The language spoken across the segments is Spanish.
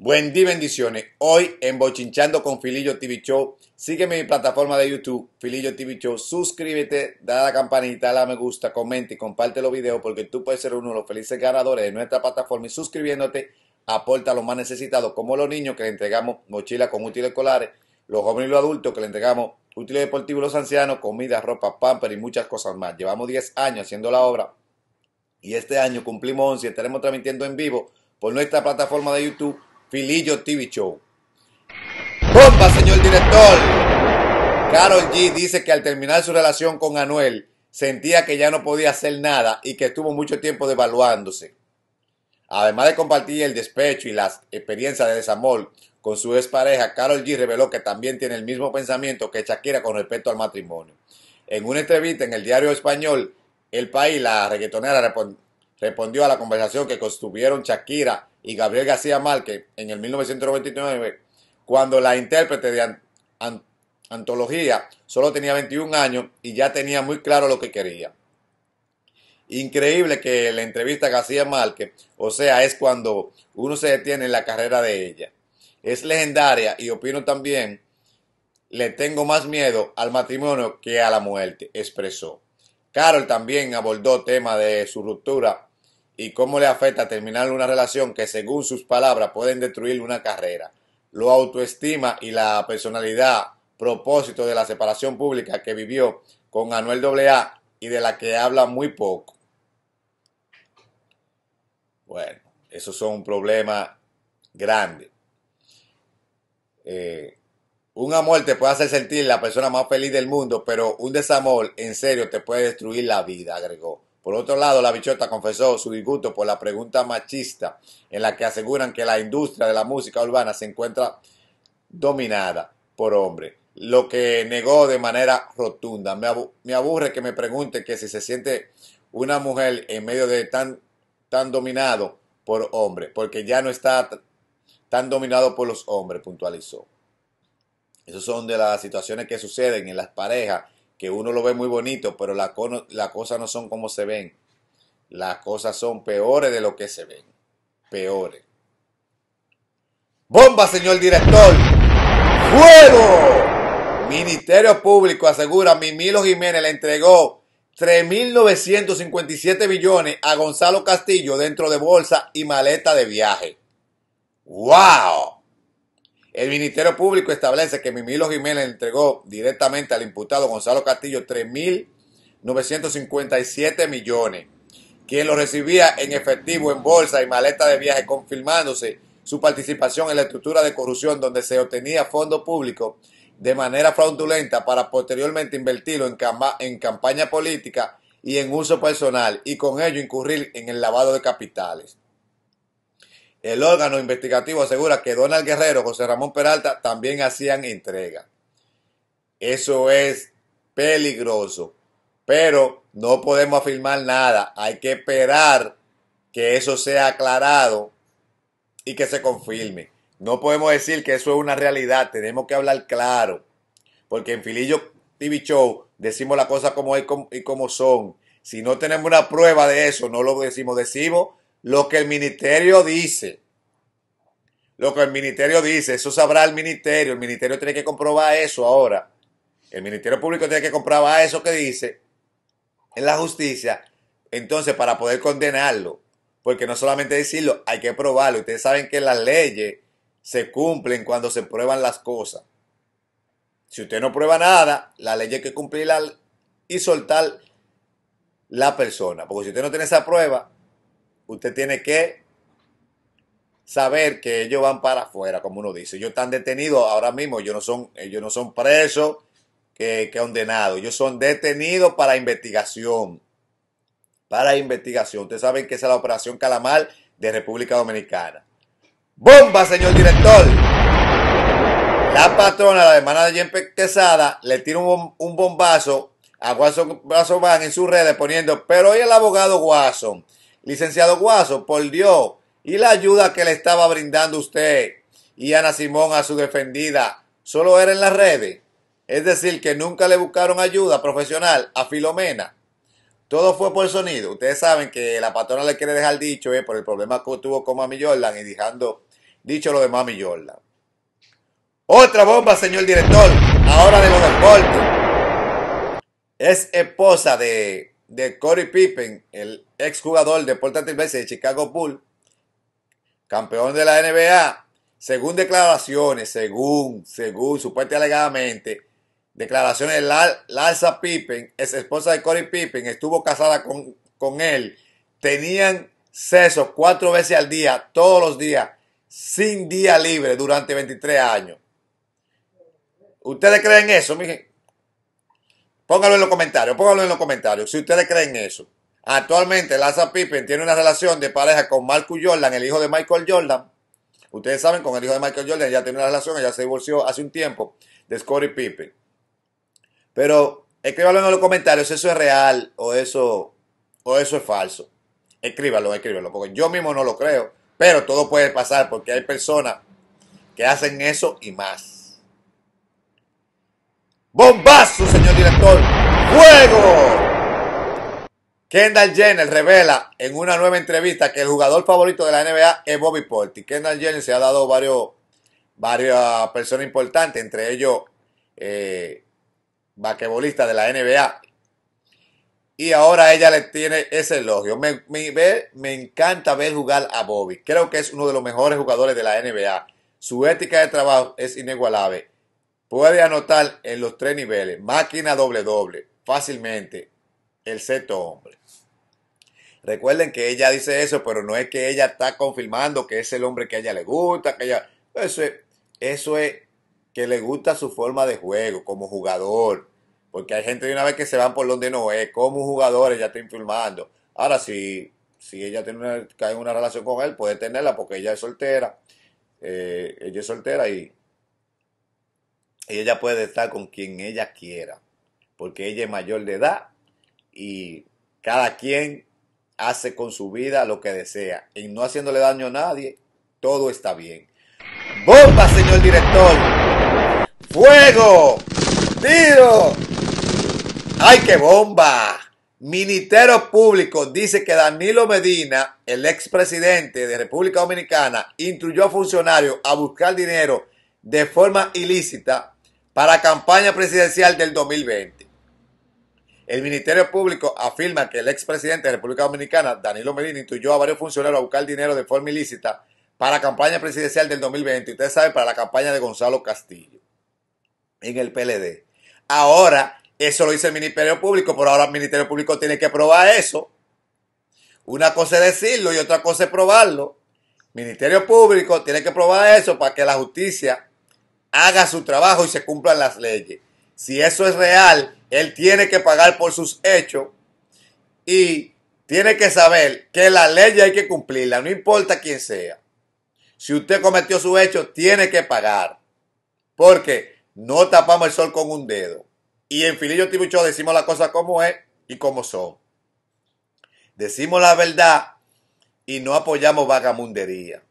Buen día, bendiciones. Hoy en Bochinchando con Filillo TV Show. Sígueme en mi plataforma de YouTube, Filillo TV Show. Suscríbete, da la campanita, a me gusta, comenta y comparte los videos porque tú puedes ser uno de los felices ganadores de nuestra plataforma y suscribiéndote aporta a los más necesitados, como los niños que le entregamos mochilas con útiles escolares, los jóvenes y los adultos que le entregamos útiles deportivos, los ancianos, comida, ropa, pamper y muchas cosas más. Llevamos 10 años haciendo la obra y este año cumplimos 11 estaremos transmitiendo en vivo por nuestra plataforma de YouTube Filillo TV Show. ¡Bomba, señor director! Carol G dice que al terminar su relación con Anuel, sentía que ya no podía hacer nada y que estuvo mucho tiempo devaluándose. Además de compartir el despecho y las experiencias de desamor con su expareja, Carol G reveló que también tiene el mismo pensamiento que Shakira con respecto al matrimonio. En una entrevista en el diario español El País, la reggaetonera respondió a la conversación que sostuvieron Shakira y Gabriel García Márquez en el 1999, cuando la intérprete de antología solo tenía 21 años y ya tenía muy claro lo que quería. Increíble que la entrevista García Márquez, o sea, es cuando uno se detiene en la carrera de ella. Es legendaria y opino también, le tengo más miedo al matrimonio que a la muerte, expresó. Carol también abordó tema de su ruptura y cómo le afecta terminar una relación que según sus palabras pueden destruir una carrera. Lo autoestima y la personalidad propósito de la separación pública que vivió con Anuel AA y de la que habla muy poco. Bueno, esos son un problema grande. Eh, un amor te puede hacer sentir la persona más feliz del mundo, pero un desamor en serio te puede destruir la vida, agregó. Por otro lado, la bichota confesó su disgusto por la pregunta machista en la que aseguran que la industria de la música urbana se encuentra dominada por hombres, lo que negó de manera rotunda. Me, aburre que me pregunte que si se siente una mujer en medio de tan, tan dominado por hombres, porque ya no está tan dominado por los hombres, puntualizó. Esas son de las situaciones que suceden en las parejas que uno lo ve muy bonito, pero las la cosas no son como se ven. Las cosas son peores de lo que se ven. Peores. ¡Bomba, señor director! ¡Fuego! Ministerio Público asegura Mimilo Jiménez le entregó 3.957 billones a Gonzalo Castillo dentro de bolsa y maleta de viaje. ¡Wow! El Ministerio Público establece que Mimilo Jiménez entregó directamente al imputado Gonzalo Castillo 3.957 millones, quien lo recibía en efectivo, en bolsa y maleta de viaje, confirmándose su participación en la estructura de corrupción donde se obtenía fondo público de manera fraudulenta para posteriormente invertirlo en, en campaña política y en uso personal y con ello incurrir en el lavado de capitales. El órgano investigativo asegura que Donald Guerrero José Ramón Peralta también hacían entrega. Eso es peligroso, pero no podemos afirmar nada. Hay que esperar que eso sea aclarado y que se confirme. No podemos decir que eso es una realidad, tenemos que hablar claro, porque en Filillo TV Show decimos las cosas como es y como son. Si no tenemos una prueba de eso, no lo decimos, decimos lo que el ministerio dice. Lo que el ministerio dice, eso sabrá el ministerio. El ministerio tiene que comprobar eso ahora. El ministerio público tiene que comprobar eso que dice en la justicia. Entonces, para poder condenarlo, porque no solamente decirlo, hay que probarlo. Ustedes saben que las leyes se cumplen cuando se prueban las cosas. Si usted no prueba nada, la ley hay que cumplirla y soltar la persona. Porque si usted no tiene esa prueba, usted tiene que saber que ellos van para afuera, como uno dice. Ellos están detenidos ahora mismo, ellos no son, ellos no son presos que, que condenados, ellos son detenidos para investigación. Para investigación. Ustedes saben que esa es la operación Calamar de República Dominicana. ¡Bomba, señor director! La patrona, la hermana de Jempe Quesada, le tira un, bombazo a Guasón, Van en sus redes poniendo, pero hoy el abogado Guasón. Licenciado Guaso, por Dios, y la ayuda que le estaba brindando usted y Ana Simón a su defendida, solo era en las redes. Es decir, que nunca le buscaron ayuda profesional a Filomena. Todo fue por sonido. Ustedes saben que la patrona le quiere dejar dicho eh, por el problema que tuvo con Mami Jordan y dejando dicho lo de Mami Jordan. Otra bomba, señor director. Ahora de los deportes. Es esposa de de Corey Pippen, el exjugador de Porta de Chicago Pool, campeón de la NBA, según declaraciones, según, según, supuestamente alegadamente, declaraciones de Larsa Pippen, es esposa de Corey Pippen, estuvo casada con, él, tenían sexo cuatro veces al día, todos los días, sin día libre durante 23 años. ¿Ustedes creen eso, gente? Póngalo en los comentarios, póngalo en los comentarios, si ustedes creen eso. Actualmente Laza Pippen tiene una relación de pareja con Marco Jordan, el hijo de Michael Jordan. Ustedes saben, con el hijo de Michael Jordan ya tiene una relación, ella se divorció hace un tiempo de Scottie Pippen. Pero escríbalo en los comentarios, eso es real o eso, o eso es falso. Escríbanlo, escríbalo, porque yo mismo no lo creo, pero todo puede pasar porque hay personas que hacen eso y más. Bombazo, señor director. ¡Fuego! Kendall Jenner revela en una nueva entrevista que el jugador favorito de la NBA es Bobby Porti. Kendall Jenner se ha dado varios, varias personas importantes, entre ellos eh, de la NBA. Y ahora ella le tiene ese elogio. Me, me, me encanta ver jugar a Bobby. Creo que es uno de los mejores jugadores de la NBA. Su ética de trabajo es inigualable Puede anotar en los tres niveles, máquina doble-doble, fácilmente, el sexto hombre. Recuerden que ella dice eso, pero no es que ella está confirmando que es el hombre que a ella le gusta, que ella... Eso es, eso es que le gusta su forma de juego como jugador. Porque hay gente de una vez que se van por donde no es, como jugador ella está informando. Ahora, si, si ella tiene una, cae en una relación con él, puede tenerla porque ella es soltera. Eh, ella es soltera y ella puede estar con quien ella quiera, porque ella es mayor de edad y cada quien hace con su vida lo que desea. Y no haciéndole daño a nadie, todo está bien. ¡Bomba, señor director! ¡Fuego! ¡Tiro! ¡Ay, qué bomba! Ministerio Público dice que Danilo Medina, el expresidente de República Dominicana, instruyó a funcionarios a buscar dinero de forma ilícita para campaña presidencial del 2020. El Ministerio Público afirma que el expresidente de la República Dominicana, Danilo Medina, intuyó a varios funcionarios a buscar dinero de forma ilícita para campaña presidencial del 2020. Ustedes saben, para la campaña de Gonzalo Castillo en el PLD. Ahora, eso lo dice el Ministerio Público, pero ahora el Ministerio Público tiene que probar eso. Una cosa es decirlo y otra cosa es probarlo. El Ministerio Público tiene que probar eso para que la justicia haga su trabajo y se cumplan las leyes. Si eso es real, él tiene que pagar por sus hechos y tiene que saber que la ley hay que cumplirla, no importa quién sea. Si usted cometió su hecho, tiene que pagar. Porque no tapamos el sol con un dedo. Y en Filillo Tibucho decimos las cosas como es y como son. Decimos la verdad y no apoyamos vagamundería.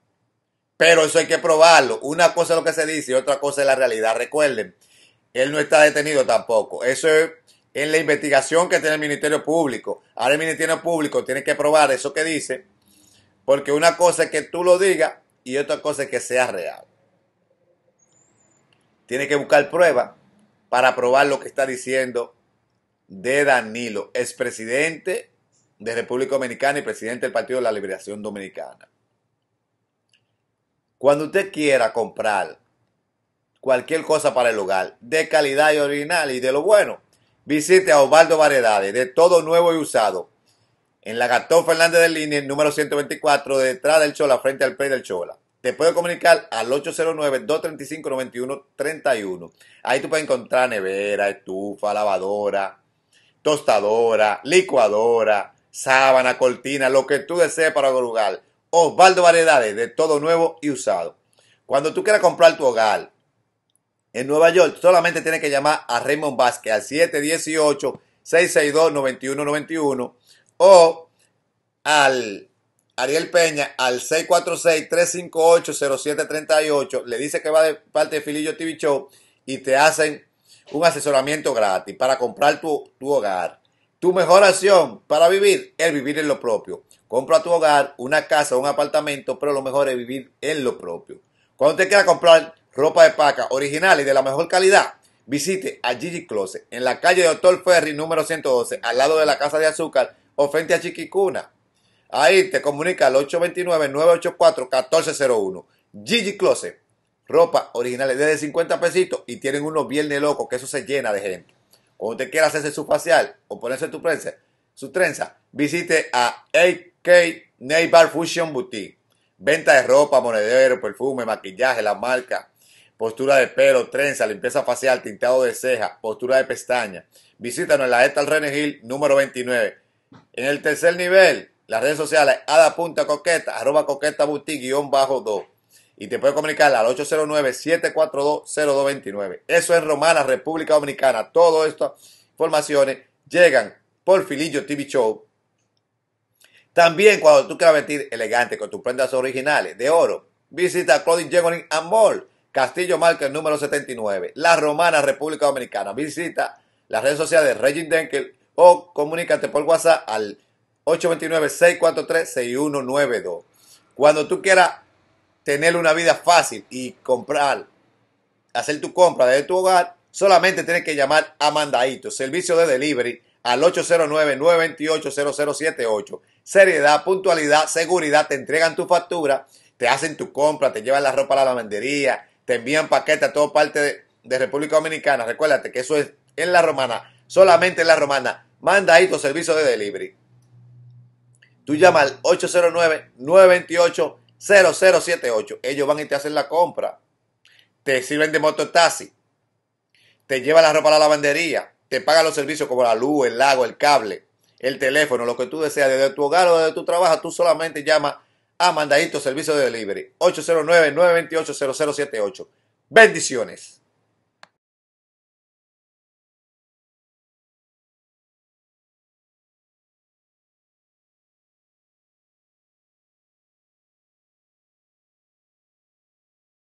Pero eso hay que probarlo. Una cosa es lo que se dice y otra cosa es la realidad. Recuerden, él no está detenido tampoco. Eso es en la investigación que tiene el Ministerio Público. Ahora el Ministerio Público tiene que probar eso que dice, porque una cosa es que tú lo digas y otra cosa es que sea real. Tiene que buscar pruebas para probar lo que está diciendo de Danilo, expresidente de República Dominicana y presidente del Partido de la Liberación Dominicana. Cuando usted quiera comprar cualquier cosa para el hogar, de calidad y original y de lo bueno, visite a Osvaldo Variedades, de todo nuevo y usado, en la Gastón Fernández del Línea, número 124, detrás del Chola, frente al Play del Chola. Te puede comunicar al 809-235-9131. Ahí tú puedes encontrar nevera, estufa, lavadora, tostadora, licuadora, sábana, cortina, lo que tú desees para el hogar. Osvaldo Variedades, de todo nuevo y usado. Cuando tú quieras comprar tu hogar en Nueva York, solamente tienes que llamar a Raymond Vázquez al 718-662-9191 o al Ariel Peña al 646-358-0738. Le dice que va de parte de Filillo TV Show y te hacen un asesoramiento gratis para comprar tu, tu hogar. Tu mejor acción para vivir es vivir en lo propio. Compra tu hogar, una casa un apartamento, pero lo mejor es vivir en lo propio. Cuando te quiera comprar ropa de paca original y de la mejor calidad, visite a Gigi Closet en la calle de Doctor Ferry número 112, al lado de la Casa de Azúcar o frente a Chiquicuna. Ahí te comunica al 829-984-1401. Gigi Closet, ropa original desde 50 pesitos y tienen unos viernes locos que eso se llena de gente. Cuando te quiera hacerse su facial o ponerse tu su trenza, visite a 8 Kate, Ney Fusion Boutique. Venta de ropa, monedero, perfume, maquillaje, la marca, postura de pelo, trenza, limpieza facial, tintado de ceja, postura de pestaña. Visítanos en la René Renegil número 29. En el tercer nivel, las redes sociales ada.coqueta, arroba coqueta boutique, guión bajo 2. Y te puedes comunicar al 809-742-0229. Eso es Romana, República Dominicana. Todas estas informaciones llegan por Filillo TV Show también cuando tú quieras vestir elegante con tus prendas originales de oro, visita Claudine Jegolin and Castillo Market número 79, La Romana, República Dominicana. Visita las redes sociales de Regin Denkel o comunícate por WhatsApp al 829-643-6192. Cuando tú quieras tener una vida fácil y comprar, hacer tu compra desde tu hogar, solamente tienes que llamar a Mandadito, servicio de delivery al 809 928 0078 seriedad, puntualidad, seguridad, te entregan tu factura, te hacen tu compra, te llevan la ropa a la lavandería, te envían paquetes a toda parte de, República Dominicana. Recuérdate que eso es en la romana, solamente en la romana. Manda ahí tu servicio de delivery. Tú llamas al 809-928-0078. Ellos van y te hacen la compra. Te sirven de mototaxi. Te llevan la ropa a la lavandería. Te pagan los servicios como la luz, el lago, el cable el teléfono, lo que tú deseas, desde tu hogar o desde tu trabajo, tú solamente llama a Mandadito Servicio de Delivery 809-928-0078. Bendiciones.